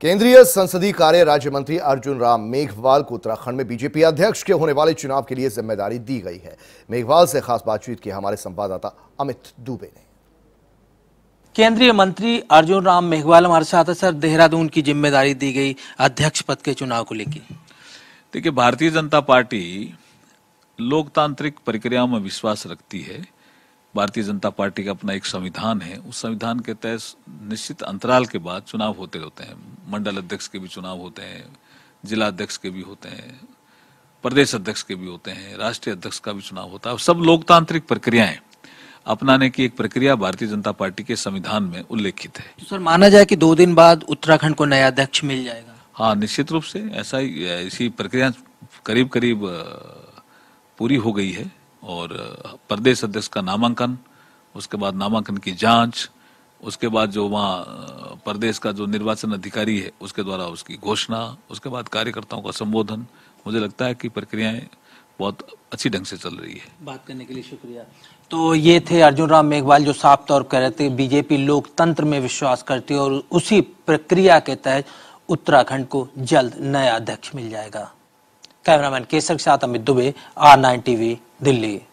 केंद्रीय संसदीय कार्य राज्य मंत्री अर्जुन राम मेघवाल को उत्तराखंड में बीजेपी अध्यक्ष के होने वाले चुनाव के लिए जिम्मेदारी दी गई है मेघवाल से खास बातचीत की हमारे संवाददाता अमित दुबे ने केंद्रीय मंत्री अर्जुन राम मेघवाल हमारे साथ सर देहरादून की जिम्मेदारी दी गई अध्यक्ष पद के चुनाव को लेकर देखिये भारतीय जनता पार्टी लोकतांत्रिक प्रक्रिया में विश्वास रखती है भारतीय जनता पार्टी का अपना एक संविधान है उस संविधान के तहत निश्चित अंतराल के बाद चुनाव होते रहते हैं मंडल अध्यक्ष के भी चुनाव होते हैं जिला अध्यक्ष के भी होते हैं प्रदेश अध्यक्ष के भी होते हैं राष्ट्रीय अध्यक्ष का भी चुनाव होता है सब लोकतांत्रिक प्रक्रियाएं अपनाने की एक प्रक्रिया भारतीय जनता पार्टी के संविधान में उल्लेखित है तो सर माना जाए कि दो दिन बाद उत्तराखंड को नया अध्यक्ष मिल जाएगा हाँ निश्चित रूप से ऐसा ही ऐसी प्रक्रिया करीब करीब पूरी हो गई है और प्रदेश अध्यक्ष का नामांकन उसके बाद नामांकन की जांच उसके बाद जो वहाँ प्रदेश का जो निर्वाचन अधिकारी है उसके द्वारा उसकी घोषणा उसके बाद कार्यकर्ताओं का संबोधन मुझे लगता है कि प्रक्रियाएं बहुत अच्छी ढंग से चल रही है बात करने के लिए शुक्रिया तो ये थे अर्जुन राम मेघवाल जो साफ तौर कह रहे थे बीजेपी लोकतंत्र में विश्वास करती है और उसी प्रक्रिया के तहत उत्तराखंड को जल्द नया अध्यक्ष मिल जाएगा कैमरामैन केसर के साथ Amit Dubey R nine TV Delhi